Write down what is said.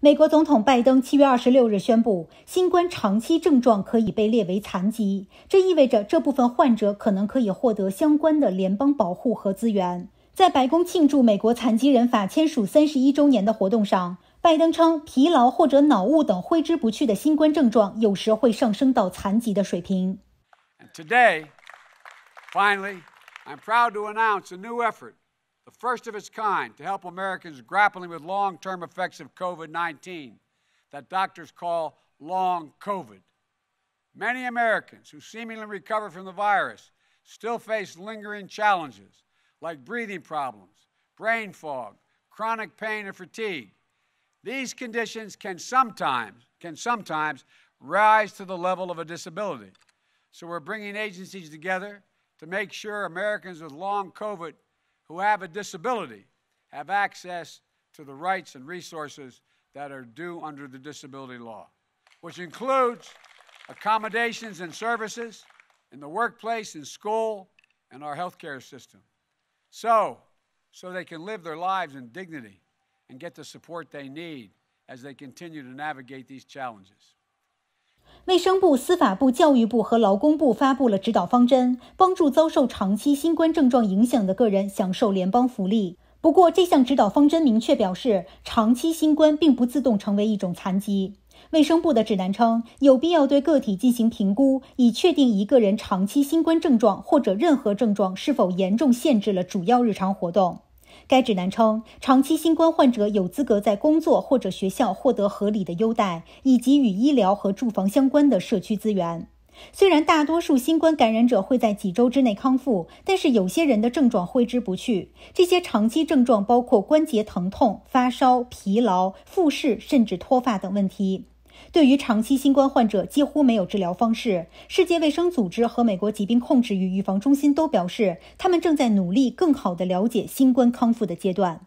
美国总统拜登七月二十六日宣布，新冠长期症状可以被列为残疾，这意味着这部分患者可能可以获得相关的联邦保护和资源。在白宫庆祝美国残疾人法签署三十一周年的活动上，拜登称，疲劳或者脑雾等挥之不去的新冠症状，有时会上升到残疾的水平。And today, finally, announce to effort proud I'm new the first of its kind to help Americans grappling with long term effects of COVID 19 that doctors call long COVID. Many Americans who seemingly recover from the virus still face lingering challenges like breathing problems, brain fog, chronic pain, and fatigue. These conditions can sometimes, can sometimes rise to the level of a disability. So we're bringing agencies together to make sure Americans with long COVID who have a disability have access to the rights and resources that are due under the disability law, which includes accommodations and services in the workplace, in school, and our healthcare system. So, so they can live their lives in dignity and get the support they need as they continue to navigate these challenges. 卫生部、司法部、教育部和劳工部发布了指导方针，帮助遭受长期新冠症状影响的个人享受联邦福利。不过，这项指导方针明确表示，长期新冠并不自动成为一种残疾。卫生部的指南称，有必要对个体进行评估，以确定一个人长期新冠症状或者任何症状是否严重限制了主要日常活动。该指南称，长期新冠患者有资格在工作或者学校获得合理的优待，以及与医疗和住房相关的社区资源。虽然大多数新冠感染者会在几周之内康复，但是有些人的症状挥之不去。这些长期症状包括关节疼痛、发烧、疲劳、复视，甚至脱发等问题。对于长期新冠患者几乎没有治疗方式。世界卫生组织和美国疾病控制与预防中心都表示，他们正在努力更好地了解新冠康复的阶段。